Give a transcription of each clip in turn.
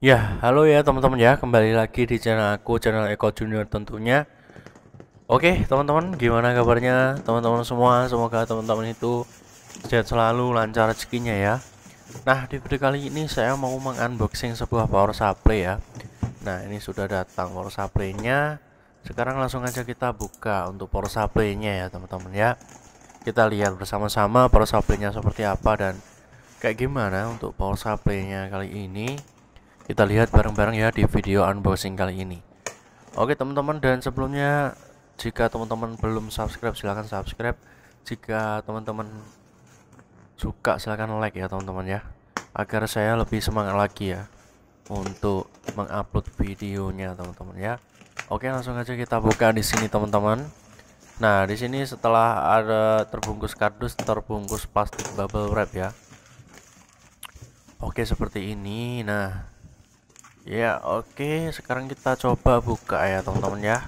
Ya, halo ya teman-teman ya, kembali lagi di channel aku, channel Eko Junior tentunya. Oke, teman-teman, gimana kabarnya teman-teman semua? Semoga teman-teman itu sehat selalu, lancar rezekinya ya. Nah, di video kali ini saya mau mengunboxing sebuah power supply ya. Nah, ini sudah datang power supply-nya. Sekarang langsung aja kita buka untuk power supply-nya ya, teman-teman ya. Kita lihat bersama-sama power supply-nya seperti apa dan kayak gimana untuk power supply-nya kali ini kita lihat bareng-bareng ya di video unboxing kali ini oke teman-teman dan sebelumnya jika teman-teman belum subscribe silahkan subscribe jika teman-teman suka silahkan like ya teman-teman ya agar saya lebih semangat lagi ya untuk mengupload videonya teman-teman ya oke langsung aja kita buka di sini teman-teman nah di sini setelah ada terbungkus kardus terbungkus plastik bubble wrap ya oke seperti ini nah Ya oke sekarang kita coba buka ya teman-teman ya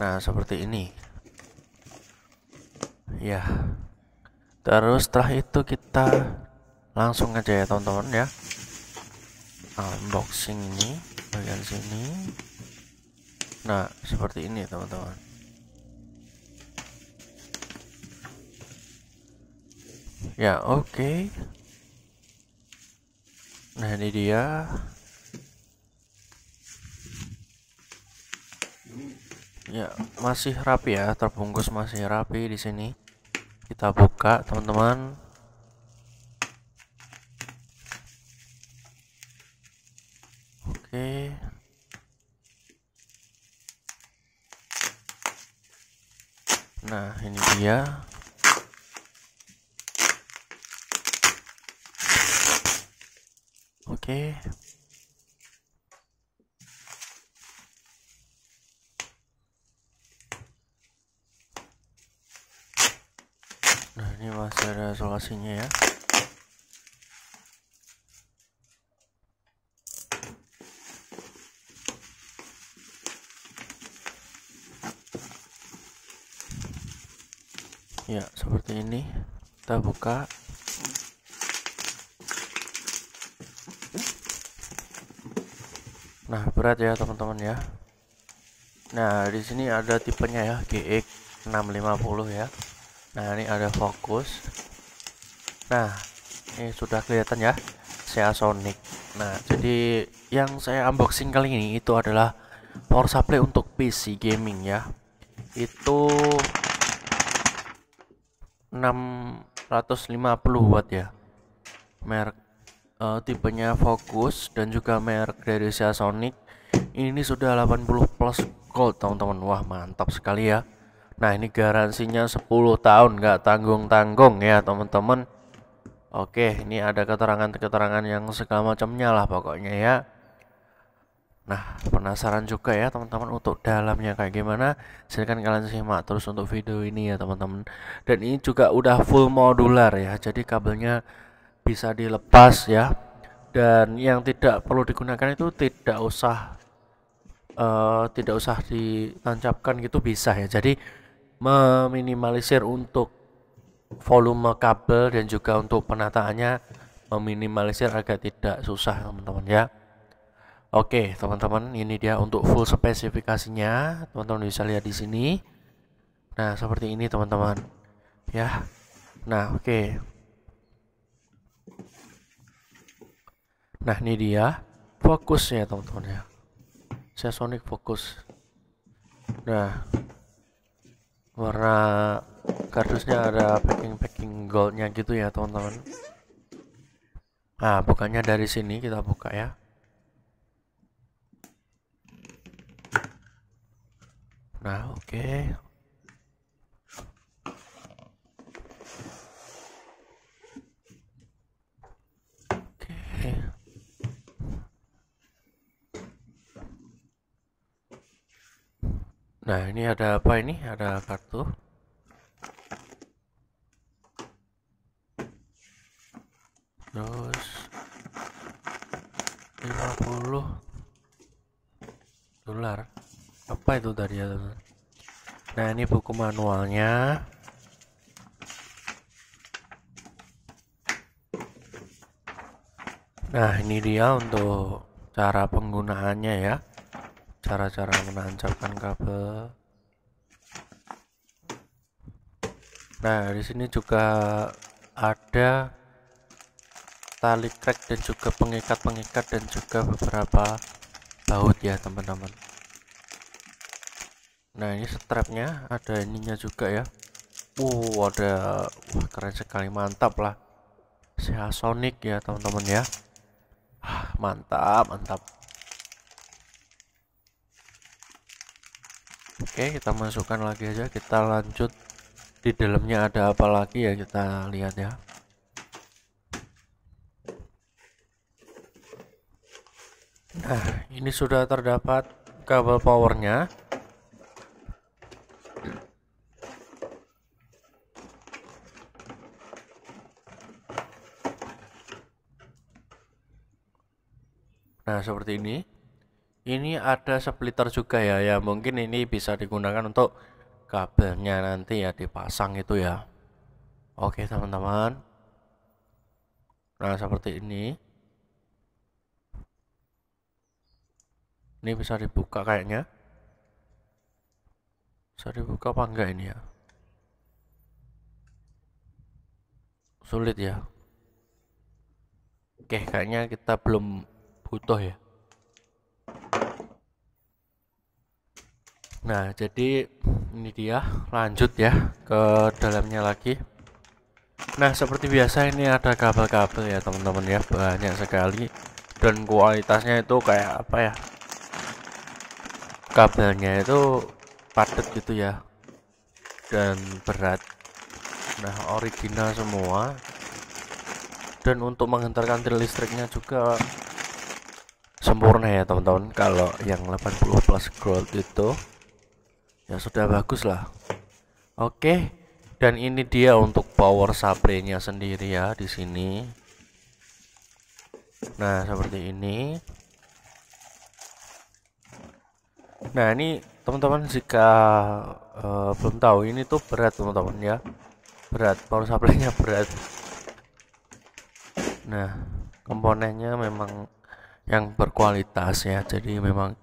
Nah seperti ini Ya Terus setelah itu kita Langsung aja ya teman-teman ya Unboxing ini Bagian sini Nah seperti ini teman-teman Ya oke okay. Nah ini dia Ya, masih rapi ya, terbungkus masih rapi di sini. Kita buka, teman-teman. Oke. Nah, ini dia. Oke. masih ada solasinya ya ya seperti ini kita buka nah berat ya teman-teman ya nah di sini ada tipenya ya GX650 ya nah ini ada fokus nah ini sudah kelihatan ya saya Sonic nah jadi yang saya unboxing kali ini itu adalah power supply untuk PC gaming ya itu 650 watt ya Merk uh, tipenya fokus dan juga merk dari Sonic ini sudah 80 plus gold teman-teman wah mantap sekali ya Nah ini garansinya 10 tahun nggak tanggung-tanggung ya teman-teman Oke ini ada keterangan-keterangan yang segala macamnya lah pokoknya ya Nah penasaran juga ya teman-teman untuk dalamnya kayak gimana Silahkan kalian simak terus untuk video ini ya teman-teman Dan ini juga udah full modular ya Jadi kabelnya bisa dilepas ya Dan yang tidak perlu digunakan itu tidak usah uh, Tidak usah ditancapkan gitu bisa ya Jadi meminimalisir untuk volume kabel dan juga untuk penataannya meminimalisir agak tidak susah teman-teman ya Oke teman-teman ini dia untuk full spesifikasinya teman-teman bisa lihat di sini nah seperti ini teman-teman ya nah oke nah ini dia fokusnya teman-teman ya Sonic fokus nah warna kardusnya ada packing-packing goldnya gitu ya teman-teman nah bukannya dari sini kita buka ya nah oke okay. Nah, ini ada apa ini? Ada kartu. Terus 50 dolar. Apa itu tadi ya, Nah, ini buku manualnya. Nah, ini dia untuk cara penggunaannya ya cara-cara menancapkan kabel nah di sini juga ada tali crack dan juga pengikat-pengikat dan juga beberapa baut ya teman-teman nah ini strapnya ada ininya juga ya uh ada wah keren sekali mantap lah Sonic ya teman-teman ya ah, mantap mantap Oke kita masukkan lagi aja kita lanjut di dalamnya ada apa lagi ya kita lihat ya Nah, ini sudah terdapat kabel powernya. Nah, seperti ini ini ada splitter juga ya ya mungkin ini bisa digunakan untuk kabelnya nanti ya dipasang itu ya oke teman-teman nah seperti ini ini bisa dibuka kayaknya bisa dibuka apa enggak ini ya sulit ya oke kayaknya kita belum butuh ya Nah, jadi ini dia lanjut ya ke dalamnya lagi. Nah, seperti biasa ini ada kabel-kabel ya, teman-teman ya, banyak sekali dan kualitasnya itu kayak apa ya? Kabelnya itu padat gitu ya. Dan berat. Nah, original semua. Dan untuk menghentarkan listriknya juga sempurna ya, teman-teman. Kalau yang 80 plus gold itu ya sudah bagus lah oke dan ini dia untuk power supply-nya sendiri ya di sini nah seperti ini nah ini teman-teman jika uh, belum tahu ini tuh berat teman-teman ya berat power supply-nya berat nah komponennya memang yang berkualitas ya jadi memang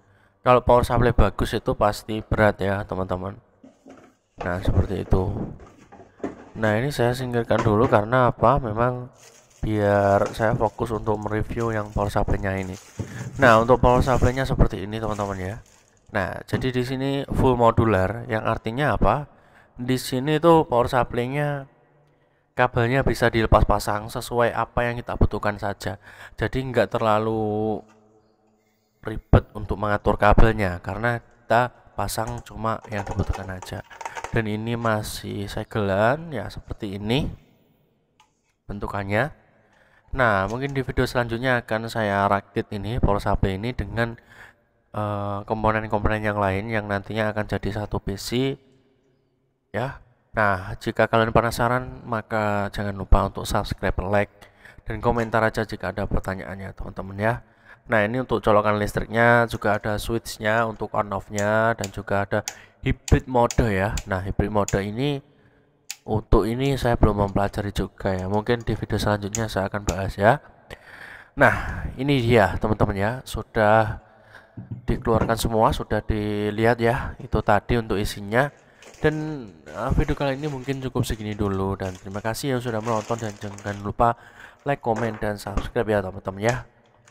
kalau power supply bagus itu pasti berat ya teman-teman nah seperti itu nah ini saya singkirkan dulu karena apa memang biar saya fokus untuk mereview yang power supply-nya ini nah untuk power supply-nya seperti ini teman-teman ya nah jadi di sini full modular yang artinya apa di sini tuh power supply-nya kabelnya bisa dilepas pasang sesuai apa yang kita butuhkan saja jadi nggak terlalu ribet untuk mengatur kabelnya karena kita pasang cuma yang dibutuhkan aja dan ini masih segelan ya seperti ini bentukannya nah mungkin di video selanjutnya akan saya rakit ini polos HP ini dengan eh, komponen-komponen uh, yang lain yang nantinya akan jadi satu PC ya nah jika kalian penasaran maka jangan lupa untuk subscribe like dan komentar aja jika ada pertanyaannya teman-teman ya Nah ini untuk colokan listriknya juga ada switchnya untuk on off-nya dan juga ada hybrid mode ya. Nah hybrid mode ini untuk ini saya belum mempelajari juga ya. Mungkin di video selanjutnya saya akan bahas ya. Nah ini dia teman-teman ya sudah dikeluarkan semua sudah dilihat ya itu tadi untuk isinya dan eh, video kali ini mungkin cukup segini dulu dan terima kasih yang sudah menonton dan jangan lupa like, komen, dan subscribe ya teman-teman ya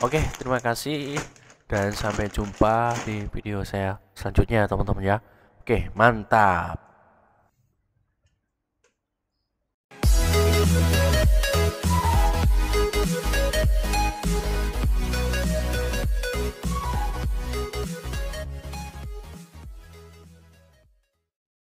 Oke, terima kasih dan sampai jumpa di video saya selanjutnya teman-teman ya. Oke, mantap.